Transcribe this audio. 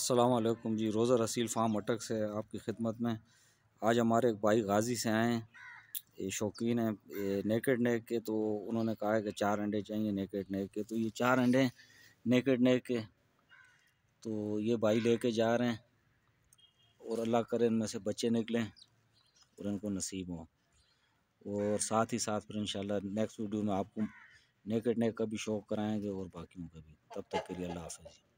असलम जी रोज़ा Russell farm अटक से आपकी खिदमत में आज हमारे एक भाई गाजी से आए हैं ये शौकीन हैं नेकेड नेक के तो उन्होंने कहा है कि चार अंडे चाहिए नेकेड नेक के तो ये चार अंडे नेकेड नेक के तो ये भाई लेके जा रहे हैं और अल्लाह करे इनमें से बच्चे निकलें और इनको नसीब हों और साथ ही साथ फिर इन नेक्स्ट वीडियो में आपको नेकेड नेक का भी शौक़ कराएँगे और बाकियों का भी तब तक के लिए अल्लाह हाफ़